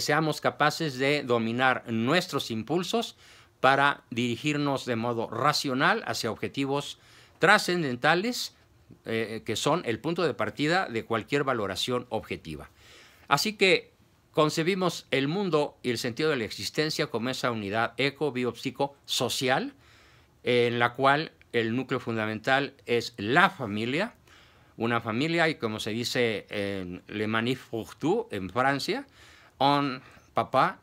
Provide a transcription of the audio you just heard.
seamos capaces de dominar nuestros impulsos para dirigirnos de modo racional hacia objetivos trascendentales eh, que son el punto de partida de cualquier valoración objetiva. Así que concebimos el mundo y el sentido de la existencia como esa unidad eco-biopsico-social en la cual el núcleo fundamental es la familia, una familia y como se dice en Le Manif en Francia, on, papá.